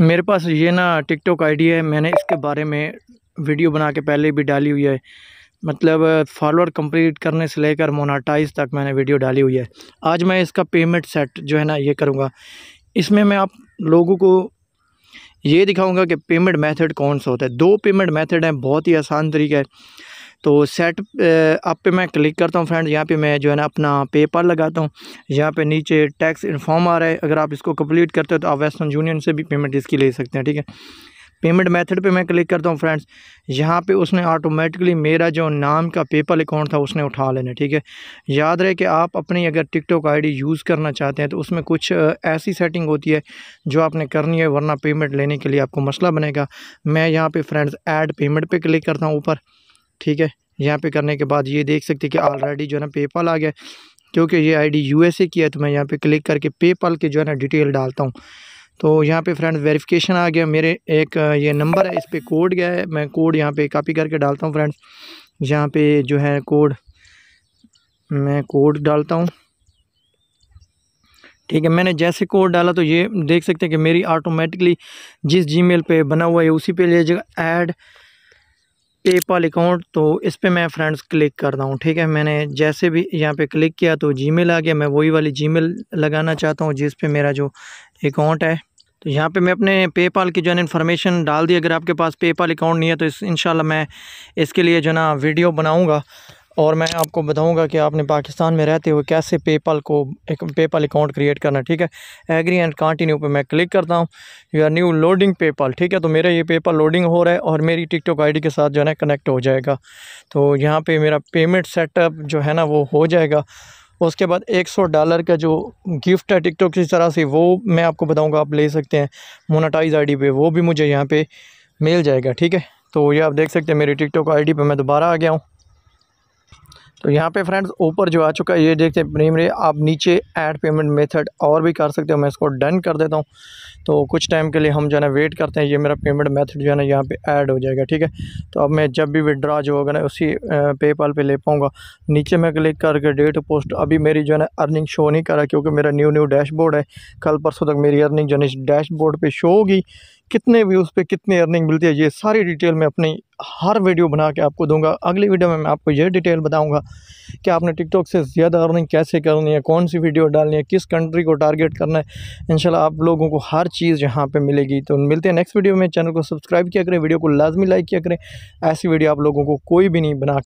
मेरे पास ये ना टिकटॉक आईडी है मैंने इसके बारे में वीडियो बना के पहले भी डाली हुई है मतलब फॉलोअर कंप्लीट करने से लेकर मोनाटाइज तक मैंने वीडियो डाली हुई है आज मैं इसका पेमेंट सेट जो है ना ये करूँगा इसमें मैं आप लोगों को ये दिखाऊँगा कि पेमेंट मैथड कौन सा होता है दो पेमेंट मैथड हैं बहुत ही आसान तरीका है तो सेट अप पे मैं क्लिक करता हूँ फ्रेंड यहाँ पे मैं जो है ना अपना पेपर लगाता हूँ यहाँ पे नीचे टैक्स इन्फॉर्म आ रहा है अगर आप इसको कंप्लीट करते हो तो आप वेस्टर्न यूनियन से भी पेमेंट इसकी ले सकते हैं ठीक है पेमेंट मेथड पे मैं क्लिक करता हूँ फ्रेंड्स यहाँ पे उसने ऑटोमेटिकली मेरा जो नाम का पेपल अकाउंट था उसने उठा लेना ठीक है याद रहे कि आप अपनी अगर टिकटॉक आईडी यूज़ करना चाहते हैं तो उसमें कुछ ऐसी सेटिंग होती है जो आपने करनी है वरना पेमेंट लेने के लिए आपको मसला बनेगा मैं यहाँ पर फ्रेंड्स एड पेमेंट पर पे क्लिक करता हूँ ऊपर ठीक है यहाँ पे करने के बाद ये देख सकते हैं कि ऑलरेडी जो है ना पेपल आ गया क्योंकि ये आईडी यूएसए की है तो मैं यहाँ पे क्लिक करके पेपल के जो है ना डिटेल डालता हूँ तो यहाँ पे फ्रेंड वेरिफिकेशन आ गया मेरे एक ये नंबर है इस पर कोड गया है मैं कोड यहाँ पे कॉपी करके डालता हूँ फ्रेंड्स यहाँ पे जो है कोड मैं कोड डालता हूँ ठीक है मैंने जैसे कोड डाला तो ये देख सकते हैं कि मेरी ऑटोमेटिकली जिस जीमेल पे बना हुआ है उसी पे ले जाएगा ऐड पेपाल अकाउंट तो इस पर मैं फ्रेंड्स क्लिक कर रहा हूँ ठीक है मैंने जैसे भी यहाँ पे क्लिक किया तो जी आ गया मैं वही वाली जी लगाना चाहता हूँ जिस पर मेरा जो अकाउंट है तो यहाँ पे मैं अपने पेपाल की जो है इन्फॉर्मेशन डाल दी अगर आपके पास पेपाल अकाउंट नहीं है तो इस मैं इसके लिए जो ना वीडियो बनाऊँगा और मैं आपको बताऊंगा कि आपने पाकिस्तान में रहते हुए कैसे पेपाल को एक पेपाल अकाउंट क्रिएट करना ठीक है एग्री एंड कंटिन्यू पे मैं क्लिक करता हूँ आर न्यू लोडिंग पेपाल ठीक है तो मेरा ये पेपल लोडिंग हो रहा है और मेरी टिकटॉक आईडी के साथ जो है ना कनेक्ट हो जाएगा तो यहाँ पर पे मेरा पेमेंट सेटअप जो है ना वो हो जाएगा उसके बाद सौ डॉलर का जो गिफ्ट है टिकटॉक की तरह से वो मैं आपको बताऊँगा आप ले सकते हैं मोनाटाइज आई पे वो भी मुझे यहाँ पर मिल जाएगा ठीक है तो ये आप देख सकते हैं मेरी टिकटॉक डी पे मैं दोबारा आ गया हूँ तो यहाँ पे फ्रेंड्स ऊपर जो आ चुका है ये देखते हैं प्रीम आप नीचे ऐड पेमेंट मेथड और भी कर सकते हो मैं इसको डन कर देता हूँ तो कुछ टाइम के लिए हम जो है ना वेट करते हैं ये मेरा पेमेंट मेथड जो है ना यहाँ पे ऐड हो जाएगा ठीक है तो अब मैं जब भी विड्रा जो होगा ना उसी पेपाल पे ले पाऊँगा नीचे मैं क्लिक करके डेट पोस्ट अभी मेरी जो है ना अर्निंग शो नहीं करा क्योंकि मेरा न्यू न्यू डैशबोर्ड है कल परसों तक मेरी अर्निंग जो है इस डैशबोर्ड पर शो होगी कितने व्यूज़ पे कितनी अर्निंग मिलती है ये सारी डिटेल मैं अपनी हर वीडियो बना के आपको दूंगा अगली वीडियो में मैं आपको ये डिटेल बताऊंगा कि आपने टिकटॉक से ज़्यादा अर्निंग कैसे करनी है कौन सी वीडियो डालनी है किस कंट्री को टारगेट करना है इंशाल्लाह आप लोगों को हर चीज़ यहाँ पे मिलेगी तो मिलते हैं नेक्स्ट वीडियो में चैनल को सब्सक्राइब किया करें वीडियो को लाजमी लाइक किया करें ऐसी वीडियो आप लोगों को कोई भी नहीं बना